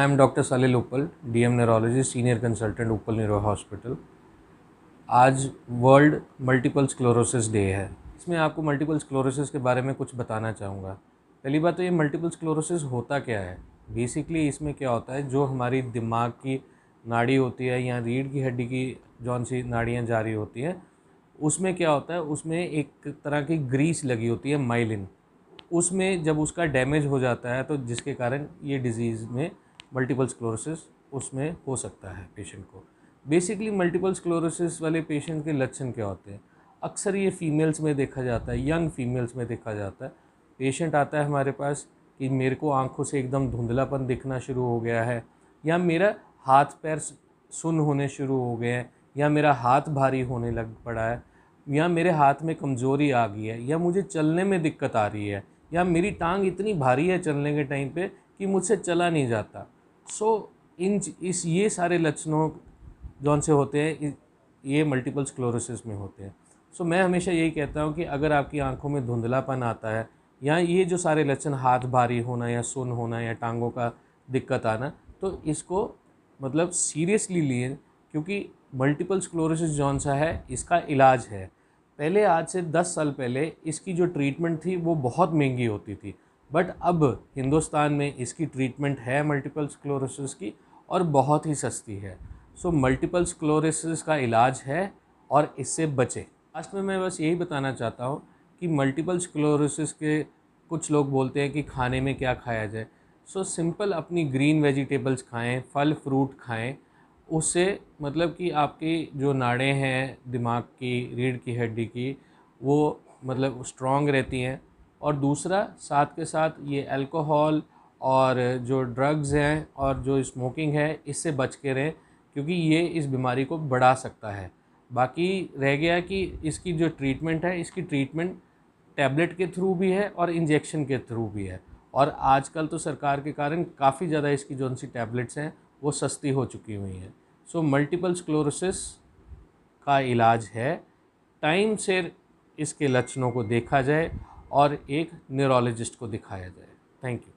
I am doctor Salil Uppal D M neurology senior consultant Uppal neuro hospital आज world multiple sclerosis day है इसमें आपको multiple sclerosis के बारे में कुछ बताना चाहूँगा पहली बात तो ये मल्टीपल स्क्लोरोसिस होता क्या है बेसिकली इसमें क्या होता है जो हमारी दिमाग की नाड़ी होती है या रीढ़ की हड्डी की जौन सी नाड़ियाँ जारी होती हैं उसमें क्या होता है उसमें एक तरह की ग्रीस लगी होती है माइलिन उसमें जब उसका डैमेज हो जाता है तो जिसके कारण ये डिज़ीज़ में मल्टीपल स्क्लोरोसिस उसमें हो सकता है पेशेंट को बेसिकली मल्टीपल स्क्लोरोसिस वाले पेशेंट के लक्षण क्या होते हैं अक्सर ये फीमेल्स में देखा जाता है यंग फीमेल्स में देखा जाता है पेशेंट आता है हमारे पास कि मेरे को आंखों से एकदम धुंधलापन दिखना शुरू हो गया है या मेरा हाथ पैर सुन होने शुरू हो गए हैं या मेरा हाथ भारी होने लग पड़ा है या मेरे हाथ में कमज़ोरी आ गई है या मुझे चलने में दिक्कत आ रही है या मेरी टांग इतनी भारी है चलने के टाइम पे कि मुझसे चला नहीं जाता सो so, इन इस ये सारे लक्षणों जौन से होते हैं ये मल्टीपल स्क्लोरोसिस में होते हैं सो so, मैं हमेशा यही कहता हूँ कि अगर आपकी आंखों में धुंधलापन आता है या ये जो सारे लक्षण हाथ भारी होना या सुन होना या टांगों का दिक्कत आना तो इसको मतलब सीरियसली लिए क्योंकि मल्टीपल स्क्लोरोसिस जौन सा है इसका इलाज है पहले आज से दस साल पहले इसकी जो ट्रीटमेंट थी वो बहुत महंगी होती थी बट अब हिंदुस्तान में इसकी ट्रीटमेंट है मल्टीपल स्क्लोरोसिस की और बहुत ही सस्ती है सो मल्टीपल स्क्लोरोसिस का इलाज है और इससे बचें लास्ट में मैं बस यही बताना चाहता हूँ कि मल्टीपल स्क्लोरोसिस के कुछ लोग बोलते हैं कि खाने में क्या खाया जाए सो so, सिंपल अपनी ग्रीन वेजिटेबल्स खाएं फल फ्रूट खाएं उससे मतलब कि आपकी जो नाड़ें हैं दिमाग की रीढ़ की हड्डी की वो मतलब स्ट्रॉन्ग रहती हैं और दूसरा साथ के साथ ये अल्कोहल और जो ड्रग्स हैं और जो स्मोकिंग है इससे बच के रहें क्योंकि ये इस बीमारी को बढ़ा सकता है बाकी रह गया कि इसकी जो ट्रीटमेंट है इसकी ट्रीटमेंट टैबलेट के थ्रू भी है और इंजेक्शन के थ्रू भी है और आजकल तो सरकार के कारण काफ़ी ज़्यादा इसकी जो सी टैबलेट्स हैं वो सस्ती हो चुकी हुई हैं सो मल्टीपल स्क्लोरोसिस का इलाज है टाइम से इसके लक्षणों को देखा जाए और एक न्यूरोलॉजिस्ट को दिखाया जाए थैंक यू